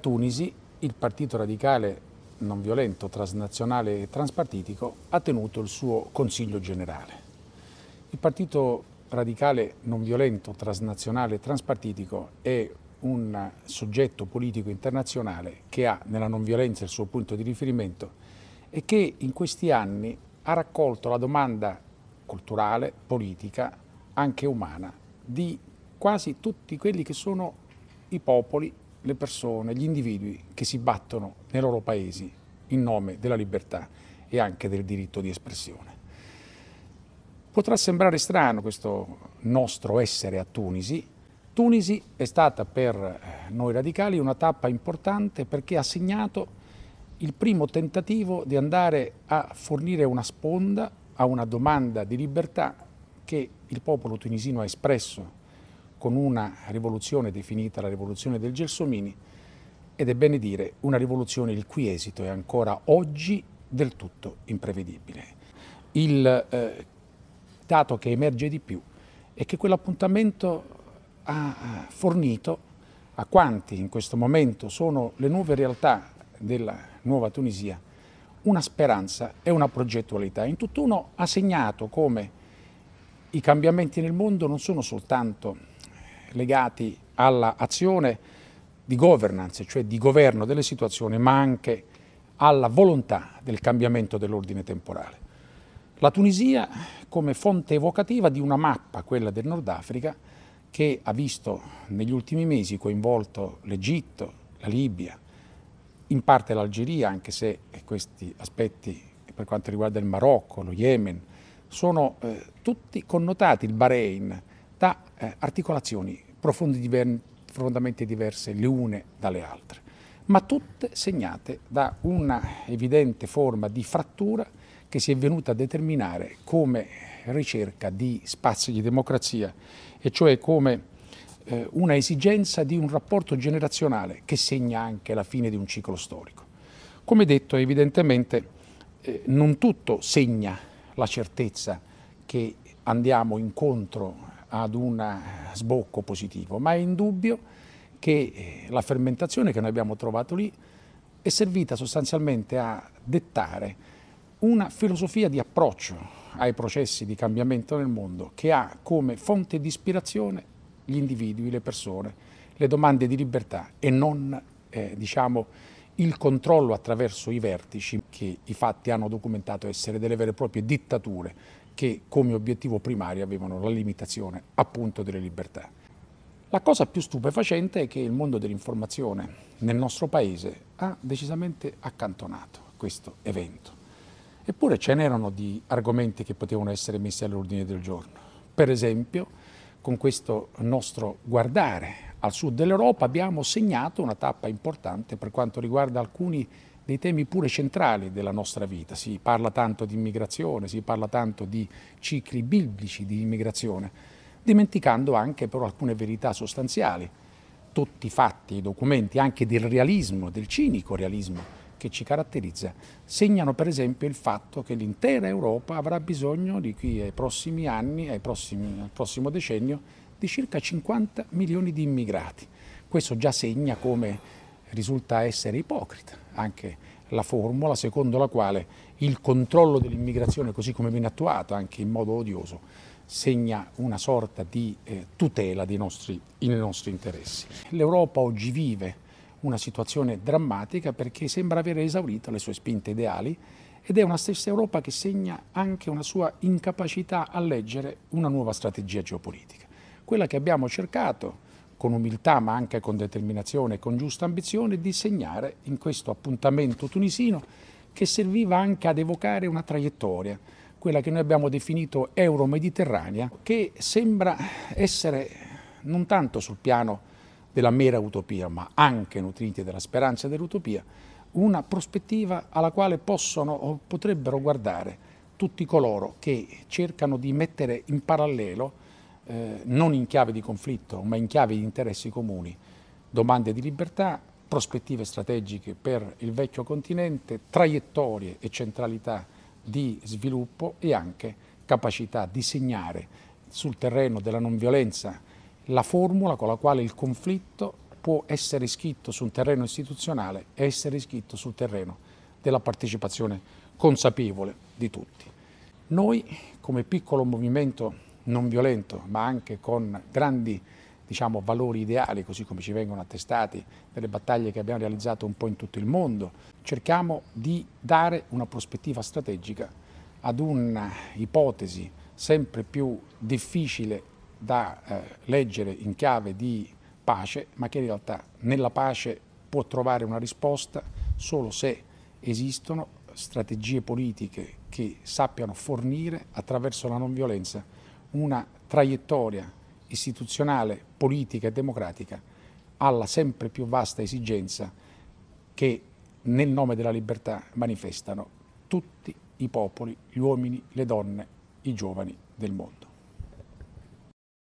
Tunisi il partito radicale non violento, transnazionale e transpartitico ha tenuto il suo consiglio generale. Il partito radicale non violento, transnazionale e transpartitico è un soggetto politico internazionale che ha nella non violenza il suo punto di riferimento e che in questi anni ha raccolto la domanda culturale, politica, anche umana di quasi tutti quelli che sono i popoli le persone, gli individui che si battono nei loro paesi in nome della libertà e anche del diritto di espressione. Potrà sembrare strano questo nostro essere a Tunisi. Tunisi è stata per eh, noi radicali una tappa importante perché ha segnato il primo tentativo di andare a fornire una sponda a una domanda di libertà che il popolo tunisino ha espresso con una rivoluzione definita la rivoluzione del Gelsomini ed è bene dire una rivoluzione il cui esito è ancora oggi del tutto imprevedibile. Il eh, dato che emerge di più è che quell'appuntamento ha fornito a quanti in questo momento sono le nuove realtà della nuova Tunisia una speranza e una progettualità. In tutt'uno ha segnato come i cambiamenti nel mondo non sono soltanto legati all'azione di governance, cioè di governo delle situazioni, ma anche alla volontà del cambiamento dell'ordine temporale. La Tunisia come fonte evocativa di una mappa, quella del Nord Africa, che ha visto negli ultimi mesi coinvolto l'Egitto, la Libia, in parte l'Algeria, anche se questi aspetti per quanto riguarda il Marocco, lo Yemen, sono eh, tutti connotati, il Bahrain, da eh, articolazioni profondamente diverse le une dalle altre, ma tutte segnate da una evidente forma di frattura che si è venuta a determinare come ricerca di spazi di democrazia, e cioè come eh, una esigenza di un rapporto generazionale che segna anche la fine di un ciclo storico. Come detto, evidentemente eh, non tutto segna la certezza che andiamo incontro ad un eh, sbocco positivo, ma è indubbio che eh, la fermentazione che noi abbiamo trovato lì è servita sostanzialmente a dettare una filosofia di approccio ai processi di cambiamento nel mondo che ha come fonte di ispirazione gli individui, le persone, le domande di libertà e non eh, diciamo, il controllo attraverso i vertici che i fatti hanno documentato essere delle vere e proprie dittature che come obiettivo primario avevano la limitazione appunto delle libertà. La cosa più stupefacente è che il mondo dell'informazione nel nostro paese ha decisamente accantonato questo evento. Eppure ce n'erano di argomenti che potevano essere messi all'ordine del giorno. Per esempio, con questo nostro guardare al sud dell'Europa, abbiamo segnato una tappa importante per quanto riguarda alcuni dei temi pure centrali della nostra vita. Si parla tanto di immigrazione, si parla tanto di cicli biblici di immigrazione, dimenticando anche però alcune verità sostanziali. Tutti i fatti, i documenti, anche del realismo, del cinico realismo che ci caratterizza, segnano per esempio il fatto che l'intera Europa avrà bisogno di qui ai prossimi anni, ai prossimi, al prossimo decennio, di circa 50 milioni di immigrati. Questo già segna come risulta essere ipocrita anche la formula secondo la quale il controllo dell'immigrazione, così come viene attuato anche in modo odioso, segna una sorta di eh, tutela dei nostri, dei nostri interessi. L'Europa oggi vive una situazione drammatica perché sembra aver esaurito le sue spinte ideali ed è una stessa Europa che segna anche una sua incapacità a leggere una nuova strategia geopolitica quella che abbiamo cercato con umiltà ma anche con determinazione e con giusta ambizione di segnare in questo appuntamento tunisino che serviva anche ad evocare una traiettoria, quella che noi abbiamo definito euro-mediterranea, che sembra essere non tanto sul piano della mera utopia, ma anche nutriti della speranza dell'utopia, una prospettiva alla quale possono o potrebbero guardare tutti coloro che cercano di mettere in parallelo eh, non in chiave di conflitto, ma in chiave di interessi comuni, domande di libertà, prospettive strategiche per il vecchio continente, traiettorie e centralità di sviluppo e anche capacità di segnare sul terreno della non violenza la formula con la quale il conflitto può essere iscritto sul terreno istituzionale e essere iscritto sul terreno della partecipazione consapevole di tutti. Noi come piccolo movimento non violento, ma anche con grandi diciamo, valori ideali, così come ci vengono attestati nelle battaglie che abbiamo realizzato un po' in tutto il mondo. Cerchiamo di dare una prospettiva strategica ad un'ipotesi sempre più difficile da eh, leggere in chiave di pace, ma che in realtà nella pace può trovare una risposta solo se esistono strategie politiche che sappiano fornire attraverso la non violenza una traiettoria istituzionale, politica e democratica alla sempre più vasta esigenza che nel nome della libertà manifestano tutti i popoli, gli uomini, le donne, i giovani del mondo.